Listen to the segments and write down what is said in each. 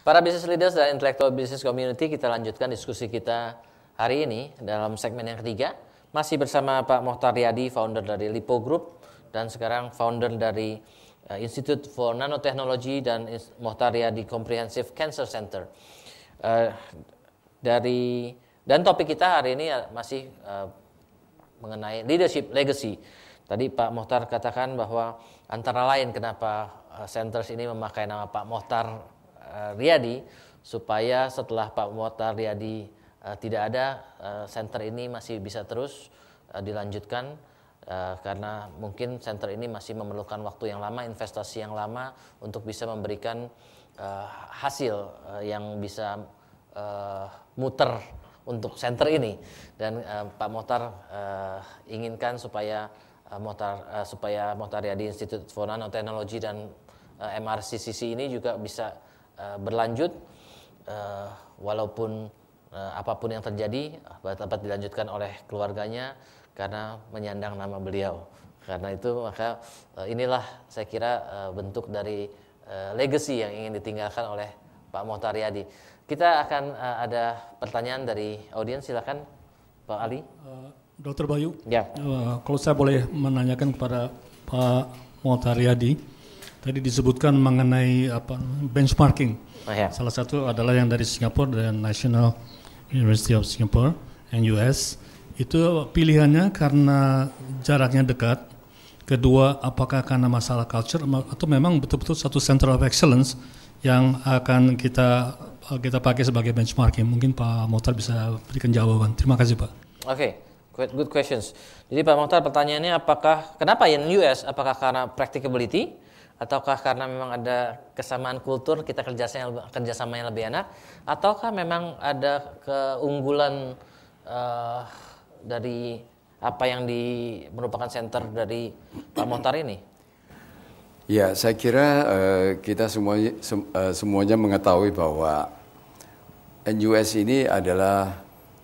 Para business leaders dan intellectual business community, kita lanjutkan diskusi kita hari ini dalam segmen yang ketiga. Masih bersama Pak Mohtar Yadi, founder dari Lipo Group, dan sekarang founder dari eh, Institute for Nanotechnology dan Mohtar Yadi Comprehensive Cancer Center. Eh, dari dan topik kita hari ini eh, masih mengenai leadership legacy. Tadi Pak Mohtar katakan bahwa antara lain kenapa centers ini memakai nama Pak Mohtar Eh, Riyadi supaya setelah Pak Muhtar Riyadi uh, tidak ada uh, eh, center ini masih bisa terus uh, dilanjutkan uh, karena mungkin center ini masih memerlukan waktu yang lama, investasi yang lama untuk bisa memberikan uh, hasil uh, yang bisa uh, muter untuk center ini dan uh, Pak Motar uh, inginkan supaya uh, Motar uh, supaya Motar Riyadi Institute for Nanotechnology dan uh, MRCCC ini juga bisa Eh, berlanjut eh, walaupun eh, apapun yang terjadi dapat dilanjutkan oleh keluarganya karena menyandang nama beliau. Karena itu maka inilah saya kira bentuk dari legacy yang ingin ditinggalkan oleh Pak Mohtar Kita akan ada pertanyaan dari audiens silakan Pak Ali. Dokter Bayu. Ya. kalau saya boleh menanyakan kepada Pak Mohtar Tadi disebutkan mengenai apa benchmarking. Oh, yeah. Salah satu adalah yang dari Singapura dan National University of Singapore and US itu pilihannya karena jaraknya dekat. Kedua, apakah karena masalah culture atau memang betul-betul satu center of excellence yang akan kita kita pakai sebagai benchmarking. Mungkin Pak Motar bisa berikan jawaban. Terima kasih, Pak. Oke. Okay. Good questions. Jadi Pak Mokhtar pertanyaannya apakah kenapa yang US apakah karena practicability ataukah karena memang ada kesamaan kultur kita kerjasamanya kerjasamanya lebih enak ataukah memang ada keunggulan uh, dari apa yang di merupakan center dari Pak Montar ini? Ya, saya kira uh, kita semuanya sem, uh, semuanya mengetahui bahwa NUS ini adalah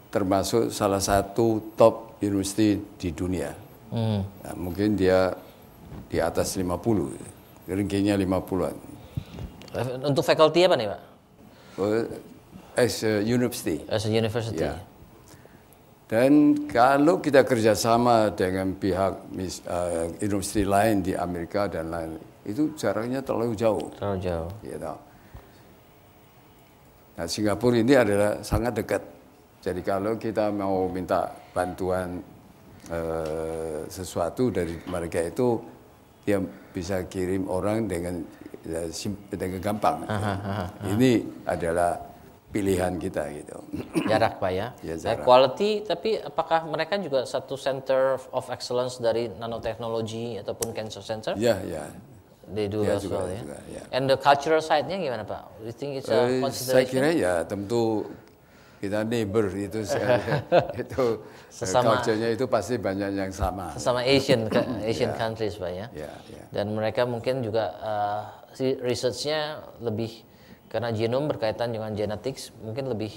termasuk salah satu top university di dunia. Hmm. Nah, mungkin dia di atas 50 Rankingnya 50-an. Untuk faculty apa nih Pak? Oh, as a university. As a university. Yeah. Dan kalau kita kerjasama dengan pihak mis, uh, industri lain di Amerika dan lain, itu jaraknya terlalu jauh. Terlalu jauh. You ya, know. Nah, Singapura ini adalah sangat dekat. Jadi kalau kita mau minta bantuan uh, sesuatu dari mereka itu dia bisa kirim orang dengan eh, dengan gampang. Aha, aha, aha. Ini adalah pilihan kita gitu. Jarak pak ya. ya eh, jarak. Quality, tapi apakah mereka juga satu center of excellence dari nanoteknologi ataupun cancer center? Ya ya. They do ya, well juga, ya. Juga, ya. And the cultural side-nya gimana pak? You think it's a eh, consideration? Saya kira ya tentu kita neighbor itu itu sesama culture itu pasti banyak yang sama sesama Asian iya. Asian yeah. countries pak ya yeah, yeah. dan mereka mungkin juga uh, researchnya lebih karena genom berkaitan dengan genetics mungkin lebih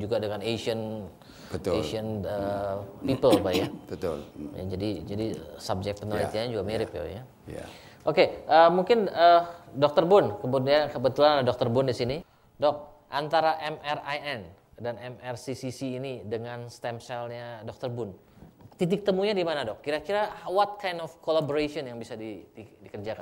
juga dengan Asian Betul. Asian uh, people pak ya betul ya, jadi jadi subjek penelitiannya yeah. juga mirip yeah. ya ya yeah. oke okay, uh, eh, mungkin uh, dokter Bun kemudian kebetulan ada dokter Bun di sini dok antara MRIN dan MRCCC ini dengan stem cellnya Dr. Bun. Titik temunya di mana dok? Kira-kira what kind of collaboration yang bisa di, di, dikerjakan?